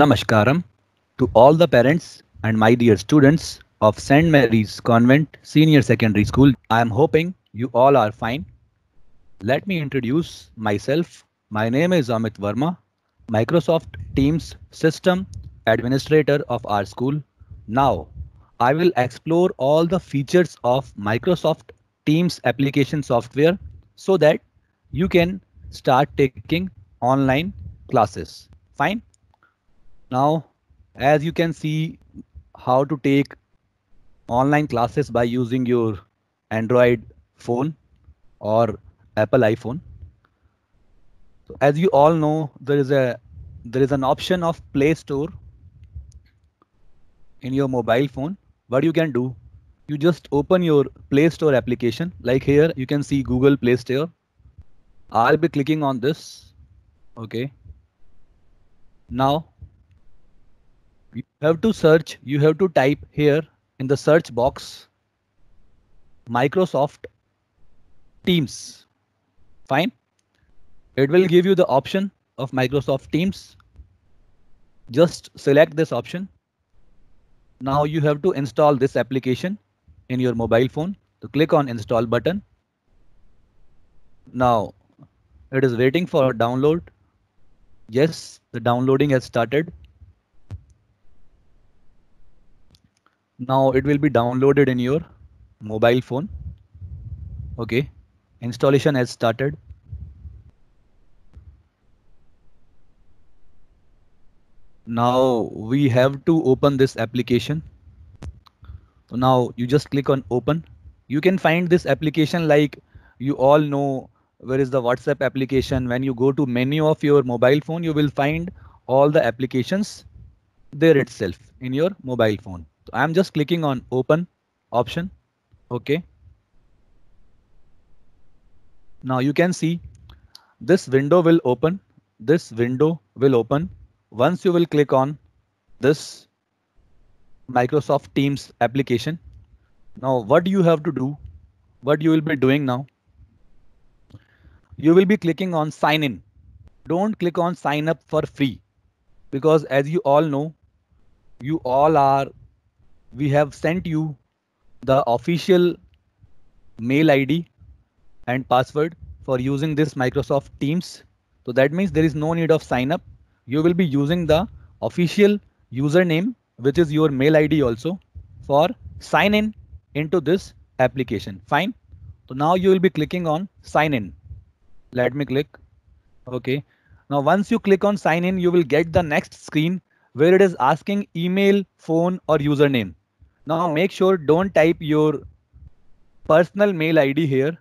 Namaskaram to all the parents and my dear students of St. Mary's Convent Senior Secondary School. I am hoping you all are fine. Let me introduce myself. My name is Amit Verma, Microsoft Teams System Administrator of our school. Now, I will explore all the features of Microsoft Teams application software so that you can start taking online classes. Fine. Now, as you can see how to take online classes by using your Android phone or Apple iPhone. So as you all know, there is a there is an option of Play Store in your mobile phone. What you can do, you just open your Play Store application. Like here, you can see Google Play Store. I'll be clicking on this. Okay. Now have to search you have to type here in the search box microsoft teams fine it will give you the option of microsoft teams just select this option now you have to install this application in your mobile phone so click on install button now it is waiting for download yes the downloading has started now it will be downloaded in your mobile phone okay installation has started now we have to open this application so now you just click on open you can find this application like you all know where is the whatsapp application when you go to menu of your mobile phone you will find all the applications there itself in your mobile phone I'm just clicking on open option. Okay. Now you can see this window will open. This window will open. Once you will click on this Microsoft Teams application. Now what you have to do? What you will be doing now? You will be clicking on sign in. Don't click on sign up for free because as you all know, you all are we have sent you the official mail ID and password for using this Microsoft Teams. So that means there is no need of sign up. You will be using the official username, which is your mail ID also for sign in into this application. Fine. So now you will be clicking on sign in. Let me click. OK, now once you click on sign in, you will get the next screen where it is asking email, phone or username. Now make sure don't type your personal mail ID here.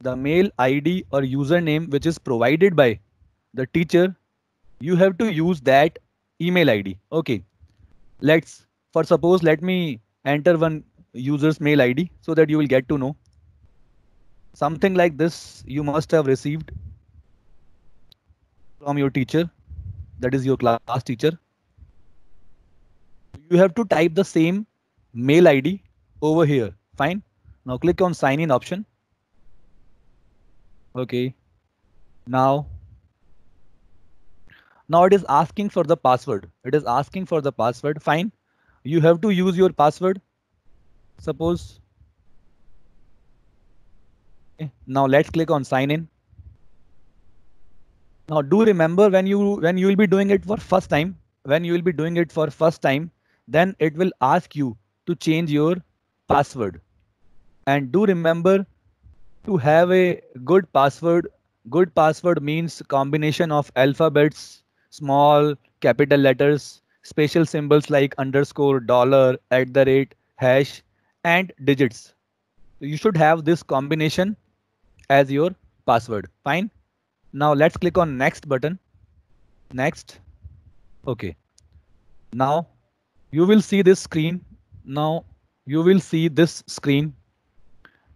The mail ID or username which is provided by the teacher, you have to use that email ID. Okay. Let's, for suppose, let me enter one user's mail ID so that you will get to know. Something like this you must have received from your teacher, that is your class teacher. You have to type the same mail ID over here. Fine. Now click on sign in option. Okay. Now. Now it is asking for the password. It is asking for the password. Fine. You have to use your password. Suppose. Now let's click on sign in. Now do remember when you when you will be doing it for first time, when you will be doing it for first time, then it will ask you to change your password and do remember to have a good password good password means combination of alphabets small capital letters special symbols like underscore dollar at the rate hash and digits you should have this combination as your password fine now let's click on next button next okay now you will see this screen now you will see this screen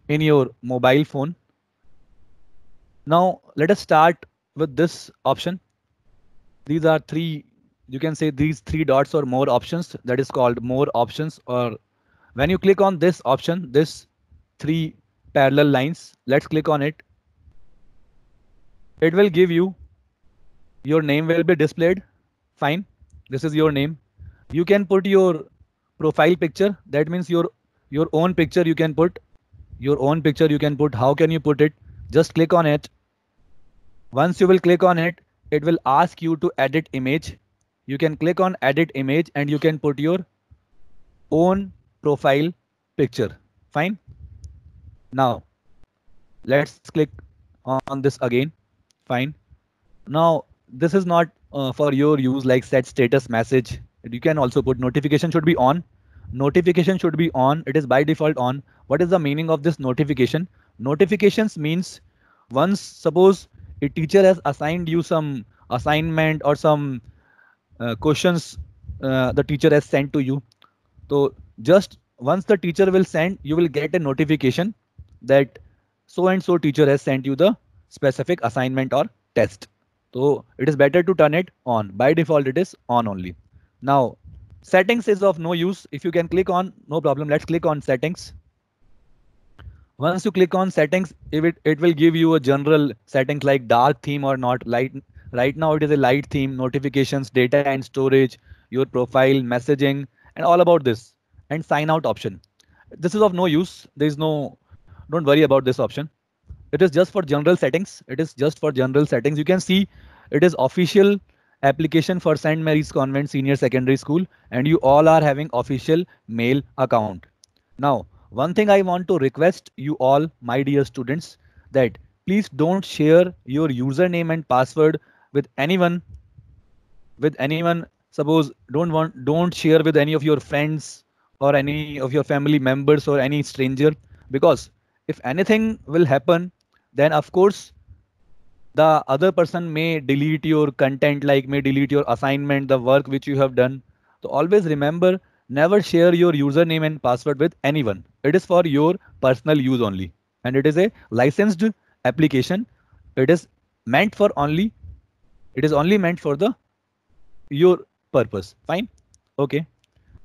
in your mobile phone. Now let us start with this option. These are three, you can say these three dots or more options that is called more options or when you click on this option, this three parallel lines, let's click on it. It will give you your name will be displayed. Fine. This is your name. You can put your profile picture that means your your own picture you can put your own picture you can put how can you put it just click on it once you will click on it it will ask you to edit image you can click on edit image and you can put your own profile picture fine now let's click on this again fine now this is not uh, for your use like set status message you can also put notification should be on notification should be on it is by default on what is the meaning of this notification notifications means once suppose a teacher has assigned you some assignment or some uh, questions uh, the teacher has sent to you so just once the teacher will send you will get a notification that so and so teacher has sent you the specific assignment or test so it is better to turn it on by default it is on only now, settings is of no use. If you can click on, no problem. Let's click on settings. Once you click on settings, if it, it will give you a general settings like dark theme or not light. Right now it is a light theme, notifications, data and storage, your profile, messaging, and all about this and sign out option. This is of no use. There is no, don't worry about this option. It is just for general settings. It is just for general settings. You can see it is official application for St. Mary's Convent Senior Secondary School and you all are having official mail account. Now, one thing I want to request you all, my dear students, that please don't share your username and password with anyone, with anyone. Suppose don't want, don't share with any of your friends or any of your family members or any stranger, because if anything will happen, then of course the other person may delete your content like may delete your assignment the work which you have done so always remember never share your username and password with anyone it is for your personal use only and it is a licensed application it is meant for only it is only meant for the your purpose fine okay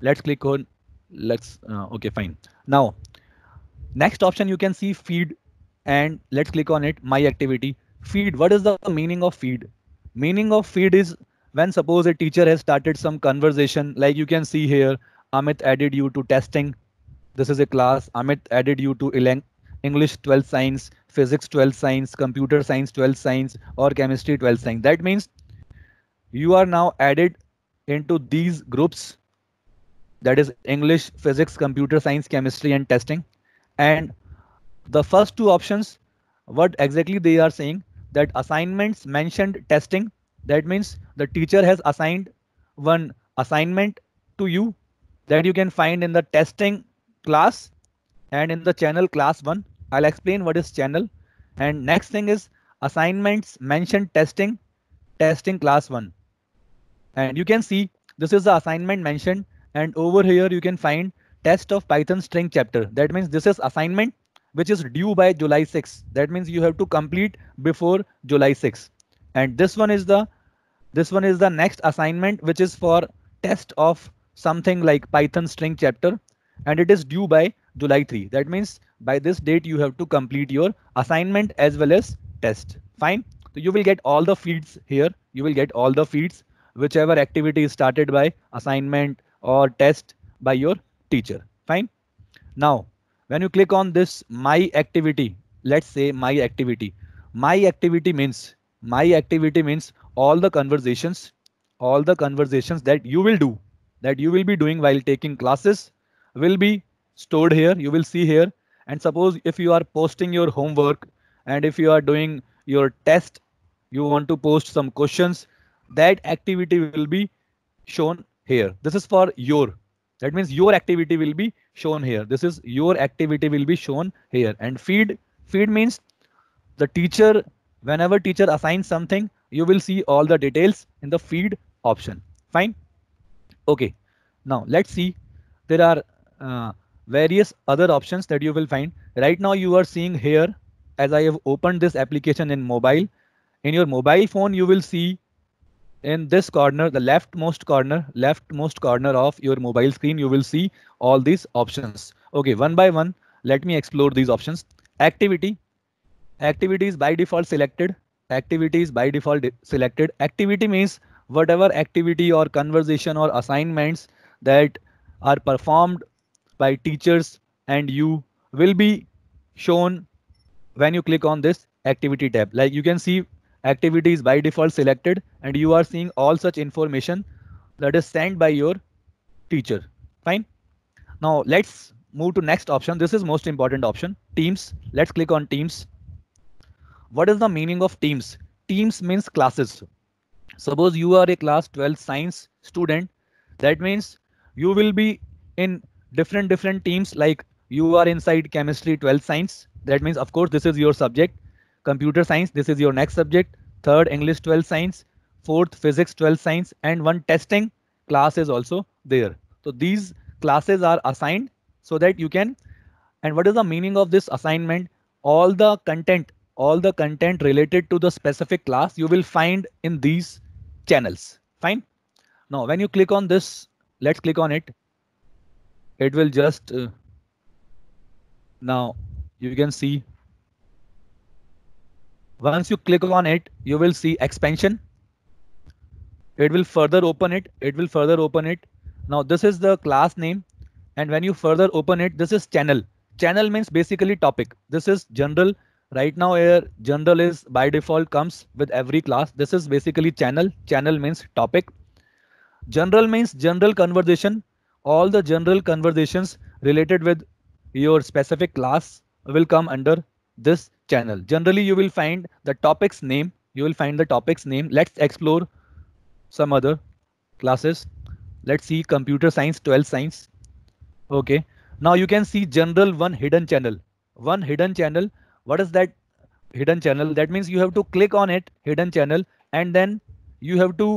let's click on let's uh, okay fine now next option you can see feed and let's click on it my activity feed what is the meaning of feed meaning of feed is when suppose a teacher has started some conversation like you can see here amit added you to testing this is a class amit added you to english 12 science physics 12 science computer science 12 science or chemistry 12 science that means you are now added into these groups that is english physics computer science chemistry and testing and the first two options what exactly they are saying that assignments mentioned testing. That means the teacher has assigned one assignment to you that you can find in the testing class and in the channel class one. I'll explain what is channel. And next thing is assignments mentioned testing, testing class one. And you can see this is the assignment mentioned. And over here you can find test of Python string chapter. That means this is assignment which is due by July 6. That means you have to complete before July 6. And this one is the this one is the next assignment which is for test of something like Python string chapter and it is due by July 3. That means by this date you have to complete your assignment as well as test. Fine. So you will get all the fields here. You will get all the fields whichever activity is started by assignment or test by your teacher. Fine. Now when you click on this my activity let's say my activity my activity means my activity means all the conversations all the conversations that you will do that you will be doing while taking classes will be stored here you will see here and suppose if you are posting your homework and if you are doing your test you want to post some questions that activity will be shown here this is for your that means your activity will be shown here. This is your activity will be shown here and feed feed means the teacher whenever teacher assigns something, you will see all the details in the feed option. Fine. OK, now let's see. There are uh, various other options that you will find right now. You are seeing here as I have opened this application in mobile in your mobile phone. You will see in this corner, the leftmost corner, leftmost corner of your mobile screen, you will see all these options. Okay, one by one, let me explore these options. Activity, activity is by default selected. Activity is by default selected. Activity means whatever activity or conversation or assignments that are performed by teachers and you will be shown when you click on this activity tab. Like you can see activity is by default selected and you are seeing all such information that is sent by your teacher. Fine. Now let's move to next option. This is most important option teams. Let's click on teams. What is the meaning of teams? Teams means classes. Suppose you are a class 12 science student. That means you will be in different different teams like you are inside chemistry 12 science. That means of course this is your subject computer science this is your next subject third english 12 science fourth physics 12 science and one testing class is also there so these classes are assigned so that you can and what is the meaning of this assignment all the content all the content related to the specific class you will find in these channels fine now when you click on this let's click on it it will just uh, now you can see once you click on it, you will see expansion. It will further open it. It will further open it. Now this is the class name. And when you further open it, this is channel. Channel means basically topic. This is general. Right now here general is by default comes with every class. This is basically channel. Channel means topic. General means general conversation. All the general conversations related with your specific class will come under this channel. Generally, you will find the topic's name. You will find the topic's name. Let's explore some other classes. Let's see computer science, 12 science. Okay. Now you can see general one hidden channel. One hidden channel. What is that hidden channel? That means you have to click on it, hidden channel, and then you have to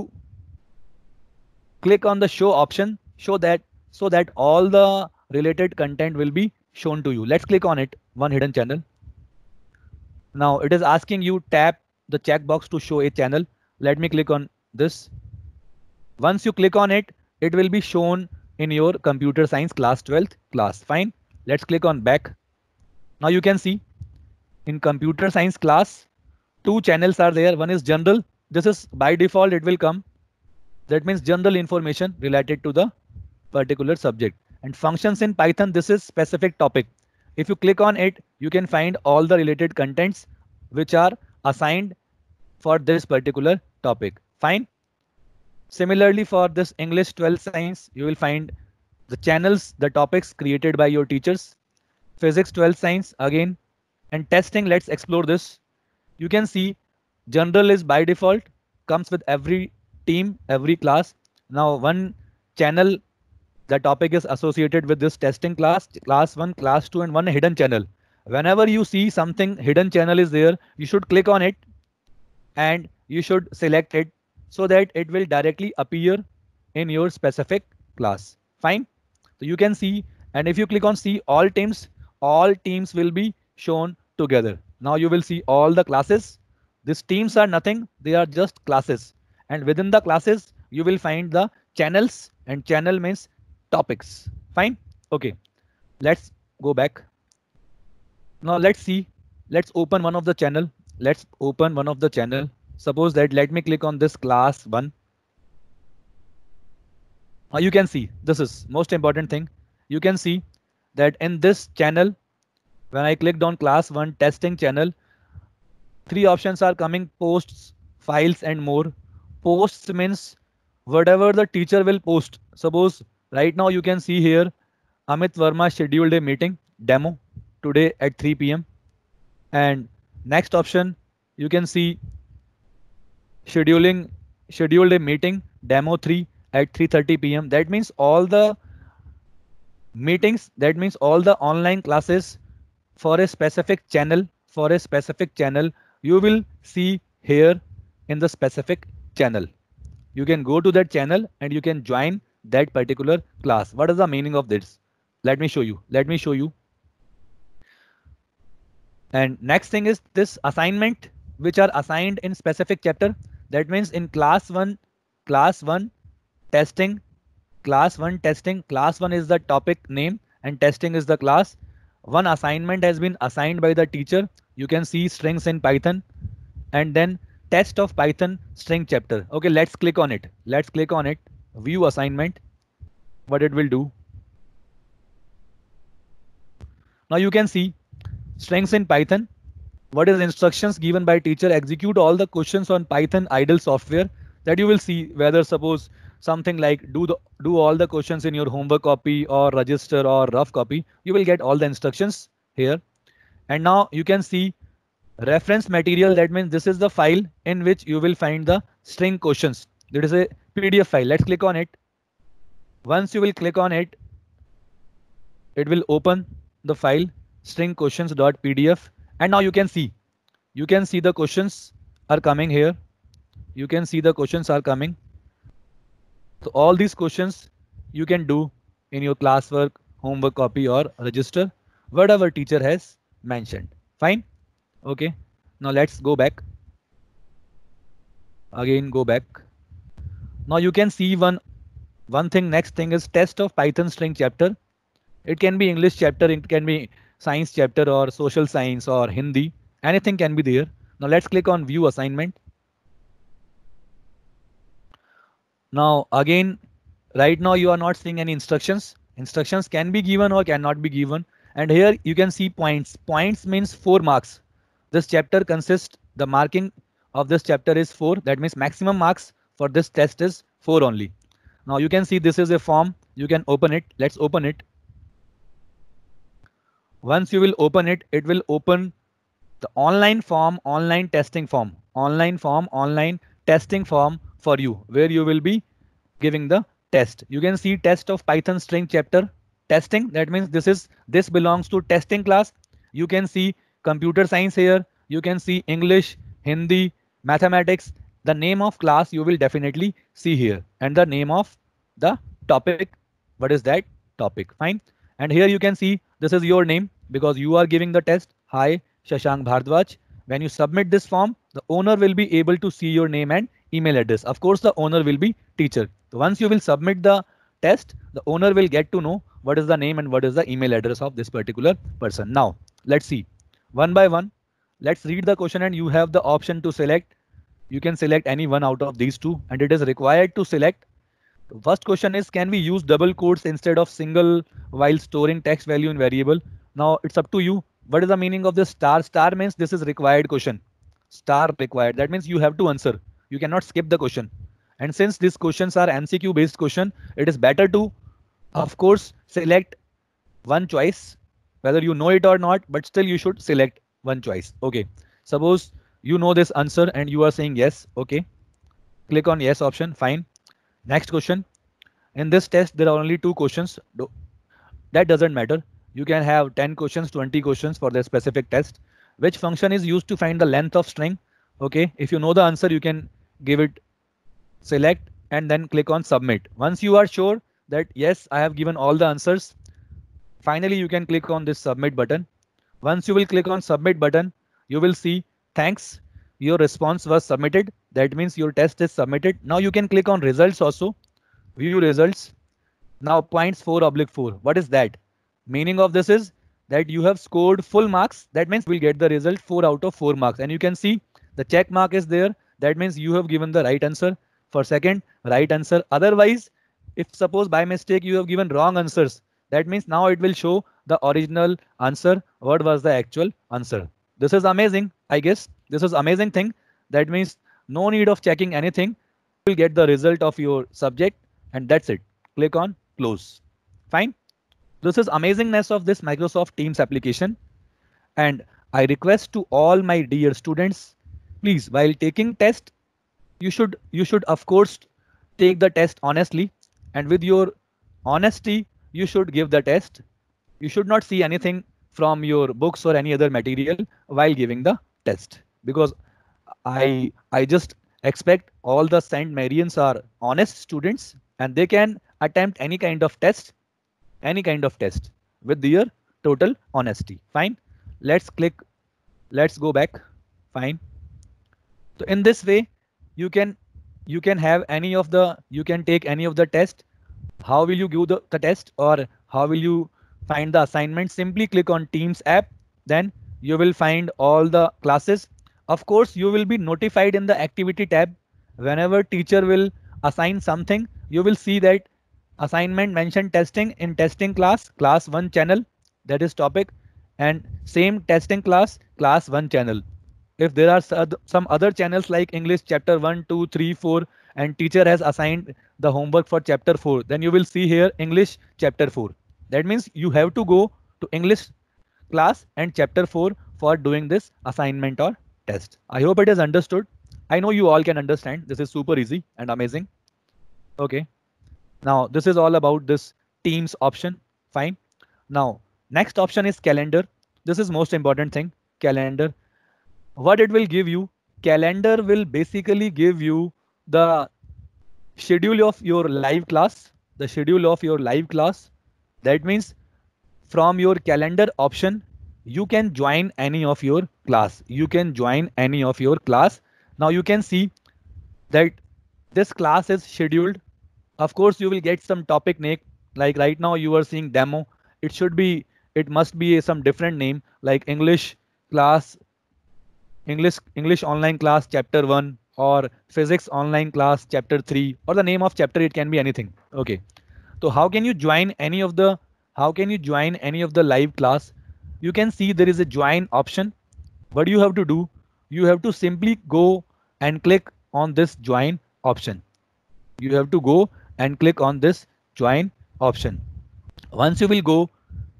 click on the show option show that so that all the related content will be shown to you. Let's click on it. One hidden channel. Now it is asking you tap the checkbox to show a channel. Let me click on this. Once you click on it, it will be shown in your computer science class 12th class. Fine. Let's click on back. Now you can see in computer science class, two channels are there. One is general. This is by default, it will come. That means general information related to the particular subject and functions in Python. This is specific topic. If you click on it, you can find all the related contents which are assigned for this particular topic. Fine. Similarly, for this English 12 science, you will find the channels, the topics created by your teachers. Physics 12 science again and testing. Let's explore this. You can see general is by default comes with every team, every class. Now one channel the topic is associated with this testing class, class 1, class 2 and one hidden channel. Whenever you see something hidden channel is there, you should click on it and you should select it so that it will directly appear in your specific class. Fine. So you can see and if you click on see all teams, all teams will be shown together. Now you will see all the classes. These teams are nothing. They are just classes. And within the classes, you will find the channels and channel means topics. Fine. Okay. Let's go back. Now let's see. Let's open one of the channel. Let's open one of the channel. Suppose that let me click on this class one. Now you can see this is most important thing. You can see that in this channel, when I clicked on class one testing channel, three options are coming posts, files and more. Posts means whatever the teacher will post. Suppose Right now, you can see here, Amit Verma scheduled a meeting demo today at 3 p.m. And next option, you can see scheduling scheduled a meeting demo 3 at 3:30 p.m. That means all the meetings. That means all the online classes for a specific channel for a specific channel you will see here in the specific channel. You can go to that channel and you can join that particular class. What is the meaning of this? Let me show you. Let me show you. And next thing is this assignment which are assigned in specific chapter. That means in class 1, class 1 testing, class 1 testing, class 1 is the topic name and testing is the class. One assignment has been assigned by the teacher. You can see strings in Python and then test of Python string chapter. Okay, let's click on it. Let's click on it view assignment, what it will do. Now you can see strengths in Python. What is instructions given by teacher execute all the questions on Python idle software that you will see whether suppose something like do the do all the questions in your homework copy or register or rough copy you will get all the instructions here and now you can see reference material that means this is the file in which you will find the string questions there is a PDF file. Let's click on it. Once you will click on it, it will open the file string questions.pdf and now you can see you can see the questions are coming here you can see the questions are coming so all these questions you can do in your classwork homework copy or register whatever teacher has mentioned fine okay now let's go back again go back now you can see one one thing next thing is test of Python string chapter. It can be English chapter, it can be science chapter or social science or Hindi. Anything can be there. Now let's click on view assignment. Now again, right now you are not seeing any instructions. Instructions can be given or cannot be given. And here you can see points. Points means four marks. This chapter consists the marking of this chapter is four. That means maximum marks for this test is 4 only. Now you can see this is a form. You can open it. Let's open it. Once you will open it, it will open the online form, online testing form, online form, online testing form for you, where you will be giving the test. You can see test of Python string chapter testing. That means this is this belongs to testing class. You can see computer science here. You can see English, Hindi, mathematics the name of class you will definitely see here and the name of the topic. What is that topic? Fine. And here you can see this is your name because you are giving the test. Hi, Shashank Bhardwaj. When you submit this form, the owner will be able to see your name and email address. Of course, the owner will be teacher. once you will submit the test, the owner will get to know what is the name and what is the email address of this particular person. Now, let's see one by one. Let's read the question and you have the option to select you can select any one out of these two and it is required to select first question is can we use double quotes instead of single while storing text value in variable now it's up to you what is the meaning of this star star means this is required question star required that means you have to answer you cannot skip the question and since these questions are mcq based question it is better to of course select one choice whether you know it or not but still you should select one choice okay suppose you know this answer and you are saying yes. Okay. Click on yes option. Fine. Next question. In this test, there are only two questions. That doesn't matter. You can have 10 questions, 20 questions for the specific test. Which function is used to find the length of string? Okay. If you know the answer, you can give it select and then click on submit. Once you are sure that yes, I have given all the answers. Finally, you can click on this submit button. Once you will click on submit button, you will see thanks your response was submitted that means your test is submitted now you can click on results also view results now points 4 oblique 4 what is that meaning of this is that you have scored full marks that means we'll get the result 4 out of 4 marks and you can see the check mark is there that means you have given the right answer for second right answer otherwise if suppose by mistake you have given wrong answers that means now it will show the original answer what was the actual answer this is amazing i guess this is amazing thing that means no need of checking anything you'll get the result of your subject and that's it click on close fine this is amazingness of this microsoft teams application and i request to all my dear students please while taking test you should you should of course take the test honestly and with your honesty you should give the test you should not see anything from your books or any other material while giving the test because i i just expect all the saint marians are honest students and they can attempt any kind of test any kind of test with their total honesty fine let's click let's go back fine so in this way you can you can have any of the you can take any of the test how will you give the, the test or how will you find the assignment, simply click on Teams app. Then you will find all the classes. Of course, you will be notified in the activity tab. Whenever teacher will assign something, you will see that assignment mentioned testing in testing class, class one channel, that is topic and same testing class, class one channel. If there are some other channels like English chapter 1, 2, 3, 4 and teacher has assigned the homework for chapter 4, then you will see here English chapter 4. That means you have to go to English class and chapter 4 for doing this assignment or test. I hope it is understood. I know you all can understand. This is super easy and amazing. Okay. Now this is all about this Teams option. Fine. Now next option is calendar. This is most important thing calendar. What it will give you calendar will basically give you the schedule of your live class, the schedule of your live class that means from your calendar option, you can join any of your class. You can join any of your class. Now you can see that this class is scheduled. Of course, you will get some topic name. Like right now you are seeing demo. It should be, it must be some different name like English class, English, English online class chapter one or physics online class chapter three or the name of chapter. It can be anything. Okay. So how can you join any of the how can you join any of the live class? You can see there is a join option. What you have to do? You have to simply go and click on this join option. You have to go and click on this join option. Once you will go,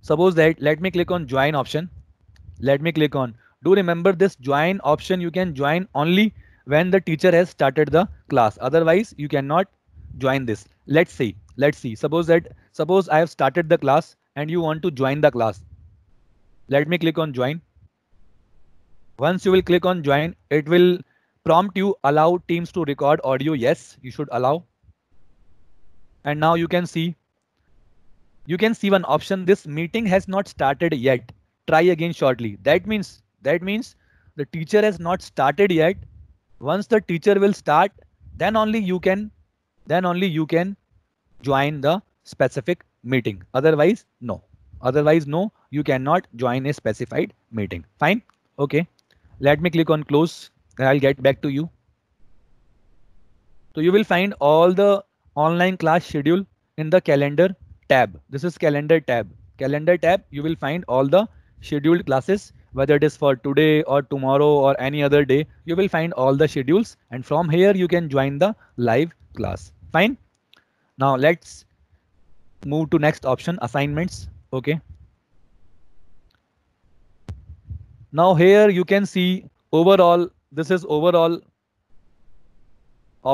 suppose that let me click on join option. Let me click on do remember this join option. You can join only when the teacher has started the class. Otherwise you cannot join this let's see let's see suppose that suppose i have started the class and you want to join the class let me click on join once you will click on join it will prompt you allow teams to record audio yes you should allow and now you can see you can see one option this meeting has not started yet try again shortly that means that means the teacher has not started yet once the teacher will start then only you can then only you can join the specific meeting. Otherwise, no. Otherwise, no, you cannot join a specified meeting. Fine. Okay. Let me click on close and I'll get back to you. So you will find all the online class schedule in the calendar tab. This is calendar tab. Calendar tab, you will find all the scheduled classes, whether it is for today or tomorrow or any other day, you will find all the schedules. And from here, you can join the live class fine now let's move to next option assignments okay now here you can see overall this is overall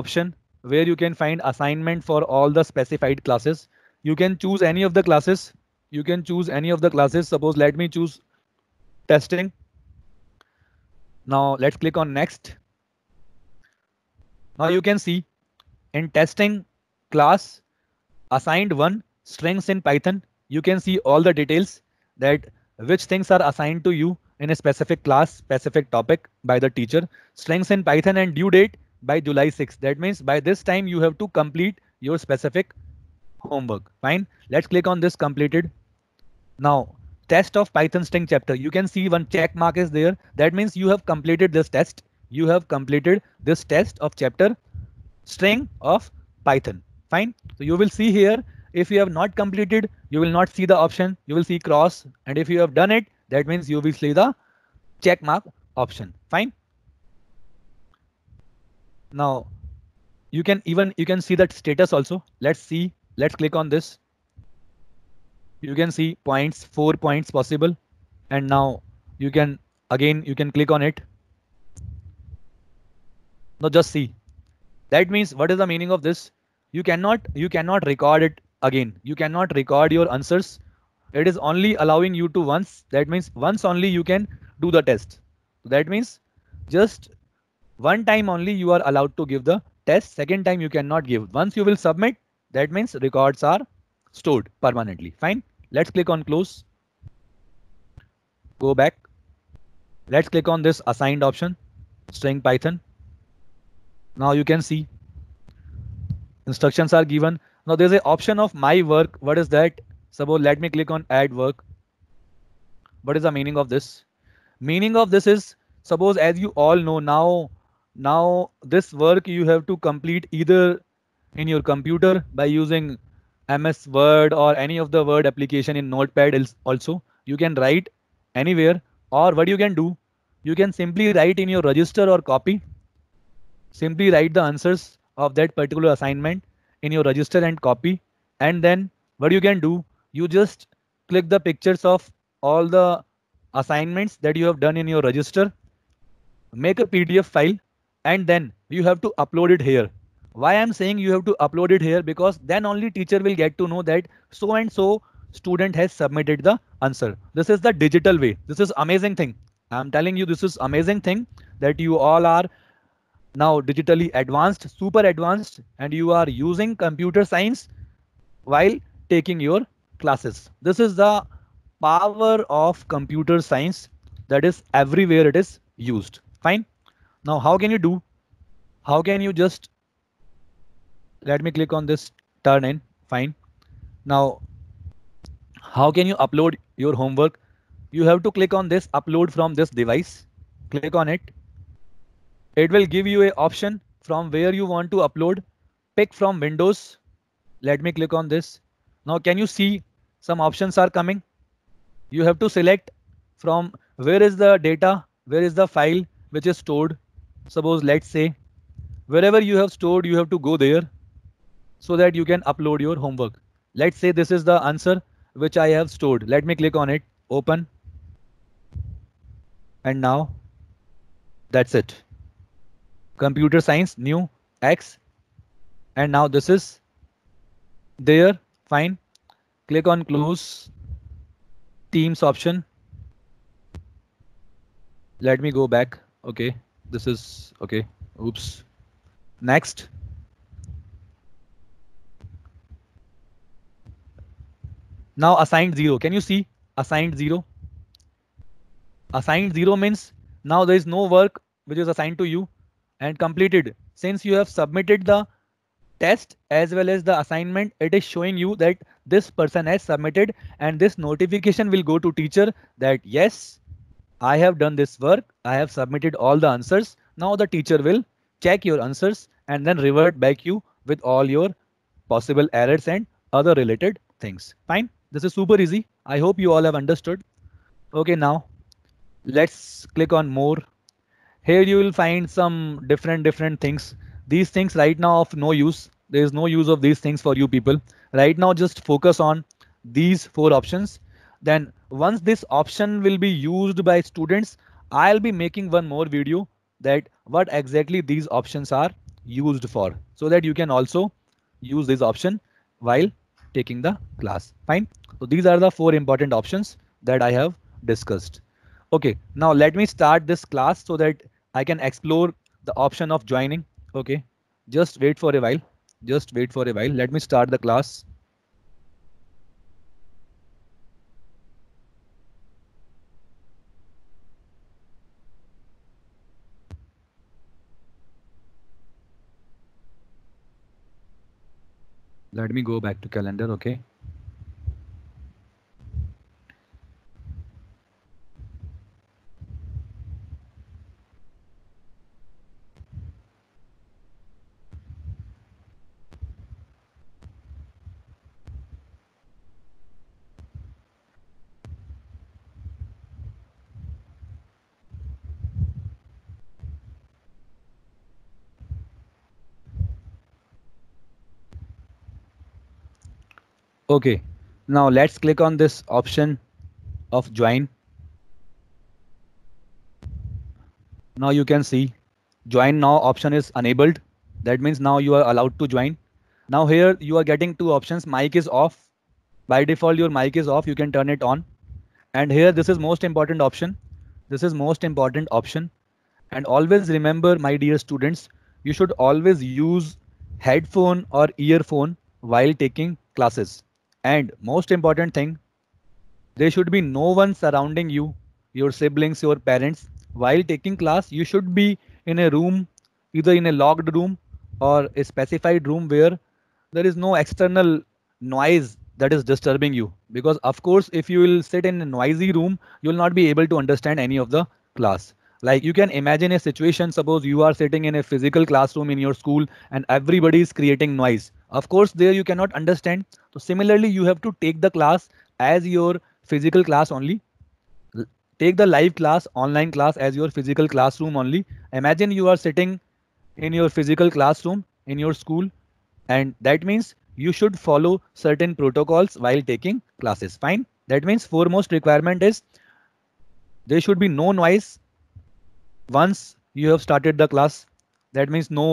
option where you can find assignment for all the specified classes you can choose any of the classes you can choose any of the classes suppose let me choose testing now let's click on next now you can see in testing class assigned one strings in Python, you can see all the details that which things are assigned to you in a specific class, specific topic by the teacher. Strings in Python and due date by July 6th. That means by this time you have to complete your specific homework. Fine. Let's click on this completed. Now test of Python string chapter. You can see one check mark is there. That means you have completed this test. You have completed this test of chapter string of Python. Fine. So you will see here, if you have not completed, you will not see the option. You will see cross. And if you have done it, that means you will see the check mark option. Fine. Now you can even you can see that status also. Let's see. Let's click on this. You can see points, four points possible. And now you can again, you can click on it. Now just see that means what is the meaning of this you cannot you cannot record it again you cannot record your answers it is only allowing you to once that means once only you can do the test that means just one time only you are allowed to give the test second time you cannot give once you will submit that means records are stored permanently fine let's click on close go back let's click on this assigned option string python now you can see instructions are given. Now there's an option of my work. What is that? Suppose let me click on add work. What is the meaning of this? Meaning of this is suppose as you all know now now this work you have to complete either in your computer by using MS Word or any of the Word application in Notepad also. You can write anywhere or what you can do, you can simply write in your register or copy simply write the answers of that particular assignment in your register and copy. And then what you can do, you just click the pictures of all the assignments that you have done in your register, make a PDF file, and then you have to upload it here. Why I'm saying you have to upload it here because then only teacher will get to know that so and so student has submitted the answer. This is the digital way. This is amazing thing. I'm telling you, this is amazing thing that you all are now digitally advanced, super advanced, and you are using computer science while taking your classes. This is the power of computer science that is everywhere it is used. Fine. Now, how can you do? How can you just let me click on this turn in? Fine. Now, how can you upload your homework? You have to click on this upload from this device. Click on it it will give you a option from where you want to upload pick from windows let me click on this now can you see some options are coming you have to select from where is the data where is the file which is stored suppose let's say wherever you have stored you have to go there so that you can upload your homework let's say this is the answer which i have stored let me click on it open and now that's it computer science new x and now this is there fine click on close teams option let me go back okay this is okay oops next now assigned zero can you see assigned zero assigned zero means now there is no work which is assigned to you and completed. Since you have submitted the test as well as the assignment, it is showing you that this person has submitted and this notification will go to teacher that yes, I have done this work. I have submitted all the answers. Now the teacher will check your answers and then revert back you with all your possible errors and other related things. Fine. This is super easy. I hope you all have understood. Okay, now let's click on more here you will find some different different things these things right now of no use there is no use of these things for you people right now just focus on these four options then once this option will be used by students i'll be making one more video that what exactly these options are used for so that you can also use this option while taking the class fine so these are the four important options that i have discussed okay now let me start this class so that I can explore the option of joining. Okay, just wait for a while. Just wait for a while. Let me start the class. Let me go back to calendar. Okay. Okay. Now let's click on this option of join. Now you can see join now option is enabled. That means now you are allowed to join. Now here you are getting two options. Mic is off. By default, your mic is off. You can turn it on. And here this is most important option. This is most important option. And always remember, my dear students, you should always use headphone or earphone while taking classes. And most important thing, there should be no one surrounding you, your siblings, your parents. While taking class, you should be in a room, either in a locked room or a specified room where there is no external noise that is disturbing you. Because, of course, if you will sit in a noisy room, you will not be able to understand any of the class. Like you can imagine a situation, suppose you are sitting in a physical classroom in your school and everybody is creating noise. Of course, there you cannot understand. So similarly, you have to take the class as your physical class only. Take the live class, online class as your physical classroom only. Imagine you are sitting in your physical classroom in your school. And that means you should follow certain protocols while taking classes. Fine. That means foremost requirement is there should be no noise once you have started the class that means no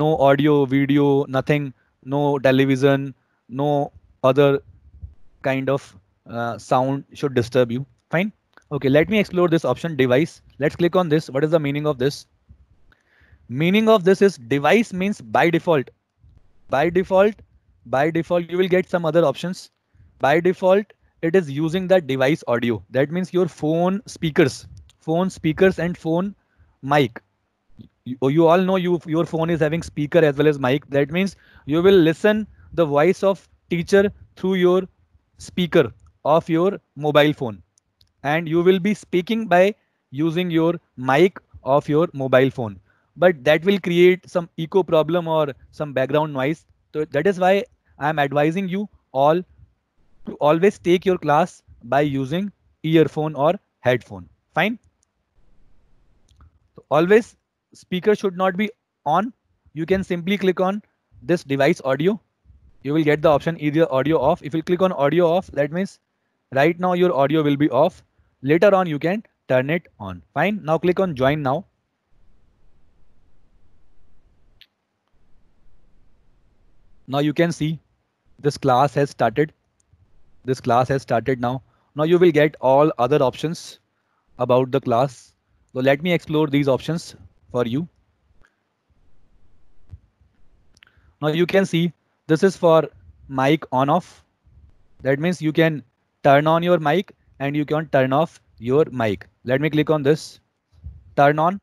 no audio video nothing no television no other kind of uh, sound should disturb you fine okay let me explore this option device let's click on this what is the meaning of this meaning of this is device means by default by default by default you will get some other options by default it is using the device audio that means your phone speakers phone speakers and phone mic you, oh, you all know you your phone is having speaker as well as mic that means you will listen the voice of teacher through your speaker of your mobile phone and you will be speaking by using your mic of your mobile phone but that will create some echo problem or some background noise so that is why i am advising you all to always take your class by using earphone or headphone fine always speaker should not be on. You can simply click on this device audio. You will get the option either audio off. If you click on audio off, that means right now your audio will be off. Later on, you can turn it on. Fine. Now click on join now. Now you can see this class has started. This class has started now. Now you will get all other options about the class. So let me explore these options for you. Now you can see this is for mic on off. That means you can turn on your mic and you can turn off your mic. Let me click on this. Turn on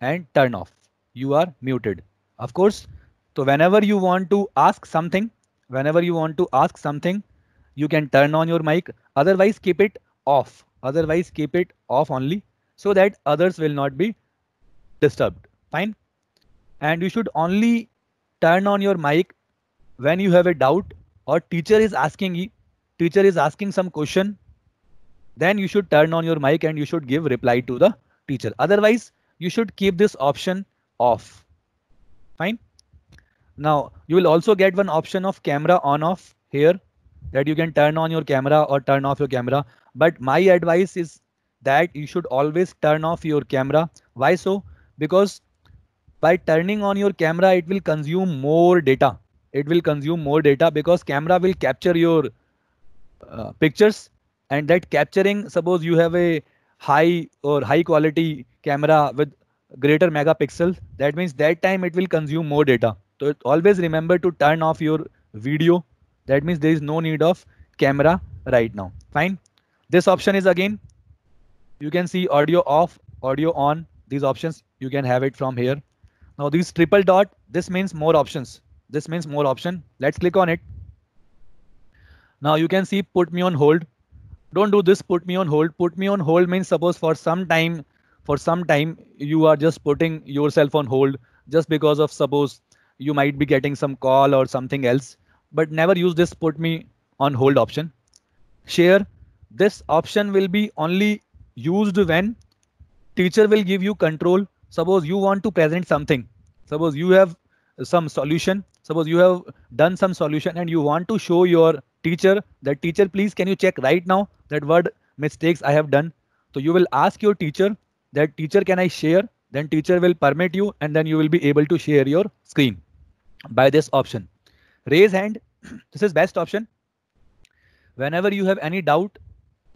and turn off. You are muted. Of course. So whenever you want to ask something, whenever you want to ask something, you can turn on your mic. Otherwise keep it off otherwise keep it off only so that others will not be disturbed fine and you should only turn on your mic when you have a doubt or teacher is asking teacher is asking some question then you should turn on your mic and you should give reply to the teacher otherwise you should keep this option off fine now you will also get one option of camera on off here that you can turn on your camera or turn off your camera. But my advice is that you should always turn off your camera. Why so? Because by turning on your camera, it will consume more data. It will consume more data because camera will capture your uh, pictures and that capturing, suppose you have a high or high quality camera with greater megapixel, that means that time it will consume more data. So always remember to turn off your video that means there is no need of camera right now. Fine. This option is again, you can see audio off, audio on these options. You can have it from here. Now these triple dot, this means more options. This means more option. Let's click on it. Now you can see put me on hold. Don't do this put me on hold. Put me on hold means suppose for some time, for some time you are just putting yourself on hold just because of suppose you might be getting some call or something else but never use this put me on hold option. Share this option will be only used when teacher will give you control. Suppose you want to present something. Suppose you have some solution. Suppose you have done some solution and you want to show your teacher that teacher, please can you check right now that word mistakes I have done. So you will ask your teacher that teacher, can I share? Then teacher will permit you and then you will be able to share your screen by this option raise hand this is best option whenever you have any doubt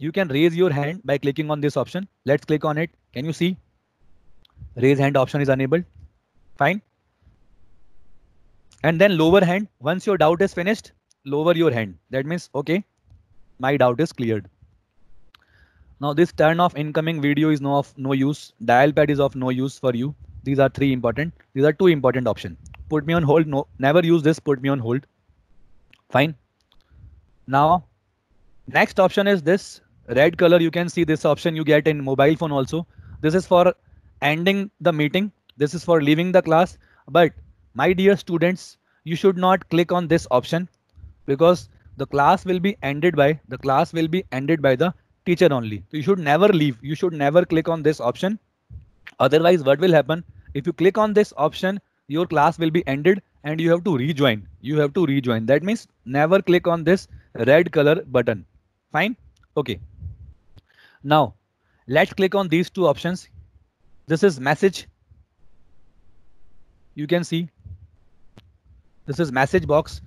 you can raise your hand by clicking on this option let's click on it can you see raise hand option is enabled fine and then lower hand once your doubt is finished lower your hand that means okay my doubt is cleared now this turn off incoming video is no of no use dial pad is of no use for you these are three important these are two important options put me on hold no never use this put me on hold fine now next option is this red color you can see this option you get in mobile phone also this is for ending the meeting this is for leaving the class but my dear students you should not click on this option because the class will be ended by the class will be ended by the teacher only you should never leave you should never click on this option otherwise what will happen if you click on this option your class will be ended and you have to rejoin. You have to rejoin. That means never click on this red color button. Fine. Okay. Now let's click on these two options. This is message. You can see this is message box.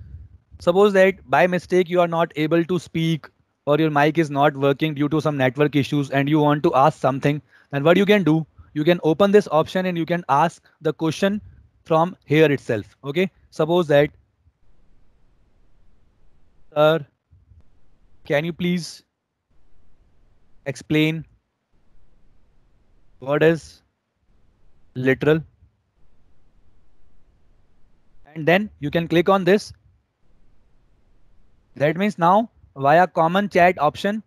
Suppose that by mistake you are not able to speak or your mic is not working due to some network issues and you want to ask something. Then what you can do, you can open this option and you can ask the question from here itself. Okay. Suppose that, sir, can you please explain what is literal? And then you can click on this. That means now via common chat option,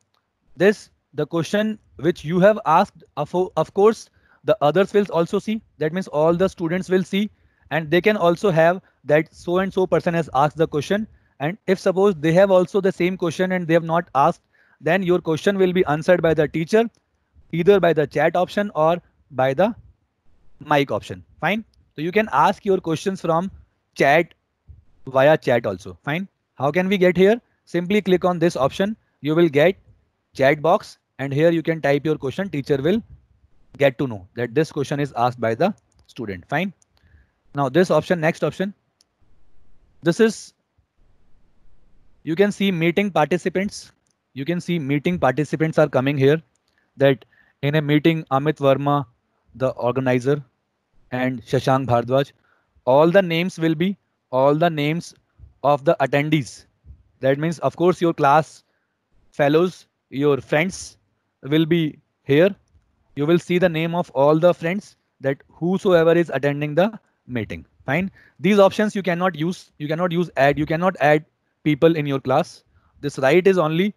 this the question which you have asked, of, of course, the others will also see. That means all the students will see and they can also have that so and so person has asked the question and if suppose they have also the same question and they have not asked then your question will be answered by the teacher either by the chat option or by the mic option fine so you can ask your questions from chat via chat also fine how can we get here simply click on this option you will get chat box and here you can type your question teacher will get to know that this question is asked by the student fine now this option, next option, this is, you can see meeting participants. You can see meeting participants are coming here that in a meeting, Amit Verma, the organizer and Shashank Bhardwaj, all the names will be all the names of the attendees. That means, of course, your class fellows, your friends will be here. You will see the name of all the friends that whosoever is attending the mating fine these options you cannot use you cannot use add you cannot add people in your class this right is only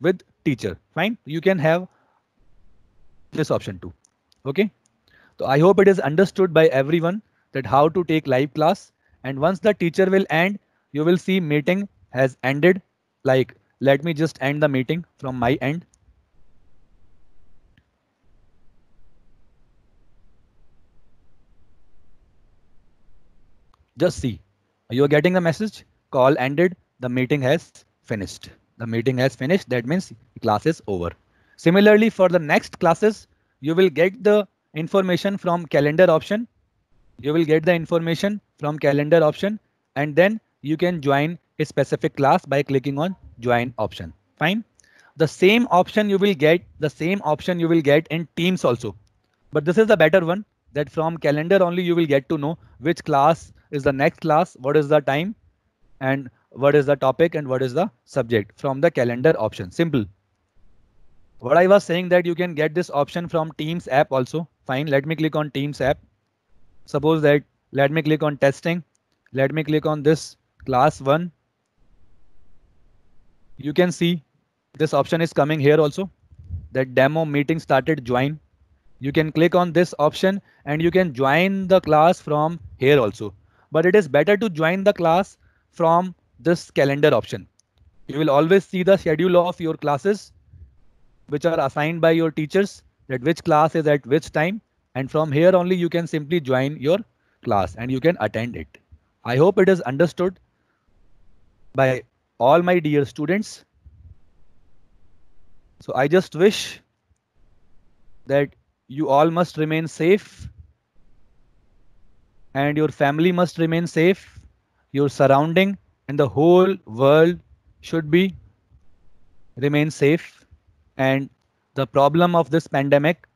with teacher fine you can have this option too okay so i hope it is understood by everyone that how to take live class and once the teacher will end you will see meeting has ended like let me just end the meeting from my end Just see. You are getting the message. Call ended. The meeting has finished. The meeting has finished. That means class is over. Similarly, for the next classes, you will get the information from calendar option. You will get the information from calendar option and then you can join a specific class by clicking on join option. Fine. The same option you will get the same option you will get in teams also. But this is the better one that from calendar only you will get to know which class is the next class, what is the time and what is the topic and what is the subject from the calendar option. Simple. What I was saying that you can get this option from Teams app also. Fine. Let me click on Teams app. Suppose that let me click on testing. Let me click on this class one. You can see this option is coming here also that demo meeting started join. You can click on this option and you can join the class from here also but it is better to join the class from this calendar option. You will always see the schedule of your classes which are assigned by your teachers that which class is at which time and from here only you can simply join your class and you can attend it. I hope it is understood by all my dear students. So I just wish that you all must remain safe and your family must remain safe. Your surrounding and the whole world should be remain safe. And the problem of this pandemic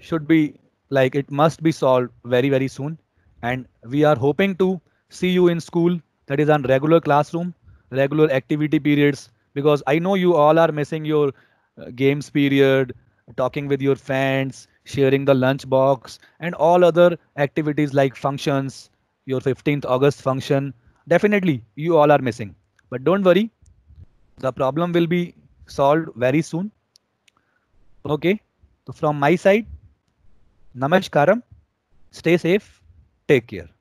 should be like it must be solved very very soon. And we are hoping to see you in school. That is on regular classroom, regular activity periods. Because I know you all are missing your uh, games period, talking with your friends, sharing the lunch box and all other activities like functions your 15th august function definitely you all are missing but don't worry the problem will be solved very soon okay so from my side namaskaram stay safe take care